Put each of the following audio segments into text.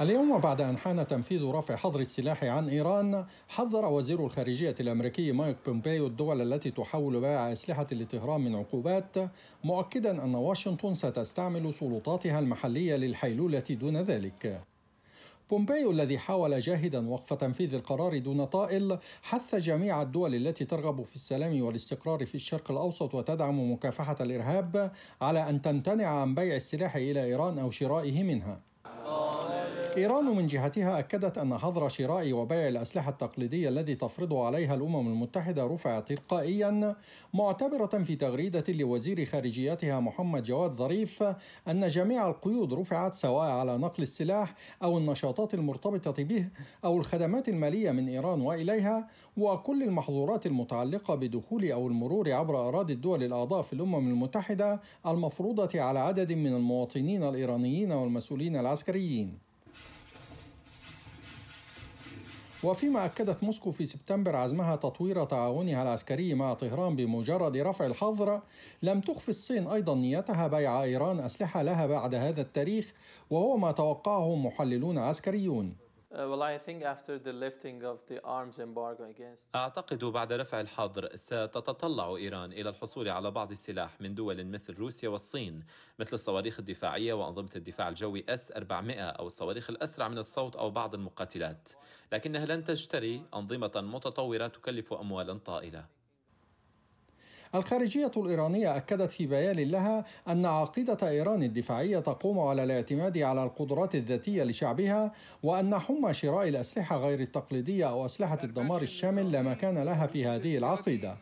اليوم وبعد أن حان تنفيذ رفع حظر السلاح عن إيران حذر وزير الخارجية الأمريكي مايك بومبيو الدول التي تحاول بيع أسلحة لطهران من عقوبات مؤكدا أن واشنطن ستستعمل سلطاتها المحلية للحيلولة دون ذلك بومبيو الذي حاول جاهدا وقف تنفيذ القرار دون طائل حث جميع الدول التي ترغب في السلام والاستقرار في الشرق الاوسط وتدعم مكافحه الارهاب على ان تمتنع عن بيع السلاح الى ايران او شرائه منها إيران من جهتها أكدت أن حظر شراء وبيع الأسلحة التقليدية الذي تفرضه عليها الأمم المتحدة رفع تلقائيا معتبرة في تغريدة لوزير خارجيتها محمد جواد ظريف أن جميع القيود رفعت سواء على نقل السلاح أو النشاطات المرتبطة به أو الخدمات المالية من إيران وإليها وكل المحظورات المتعلقة بدخول أو المرور عبر أراضي الدول الأعضاء في الأمم المتحدة المفروضة على عدد من المواطنين الإيرانيين والمسؤولين العسكريين وفيما أكدت موسكو في سبتمبر عزمها تطوير تعاونها العسكري مع طهران بمجرد رفع الحظر لم تخفي الصين أيضا نيتها بيع إيران أسلحة لها بعد هذا التاريخ وهو ما توقعه محللون عسكريون أعتقد بعد رفع الحظر ستتطلع إيران إلى الحصول على بعض السلاح من دول مثل روسيا والصين مثل الصواريخ الدفاعية وأنظمة الدفاع الجوي S 400 أو الصواريخ الأسرع من الصوت أو بعض المقاتلات لكنها لن تشتري أنظمة متطورة تكلف أموالا طائلة الخارجية الإيرانية أكدت في بيان لها أن عقيدة إيران الدفاعية تقوم على الاعتماد على القدرات الذاتية لشعبها وأن حمى شراء الأسلحة غير التقليدية أو أسلحة الدمار الشامل لا مكان لها في هذه العقيدة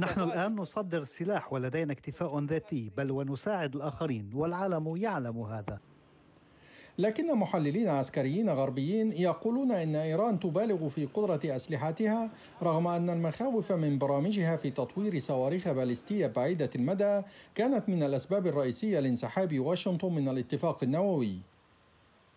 نحن الآن نصدر السلاح ولدينا اكتفاء ذاتي بل ونساعد الآخرين والعالم يعلم هذا لكن محللين عسكريين غربيين يقولون ان ايران تبالغ في قدره اسلحتها رغم ان المخاوف من برامجها في تطوير صواريخ باليستيه بعيده المدى كانت من الاسباب الرئيسيه لانسحاب واشنطن من الاتفاق النووي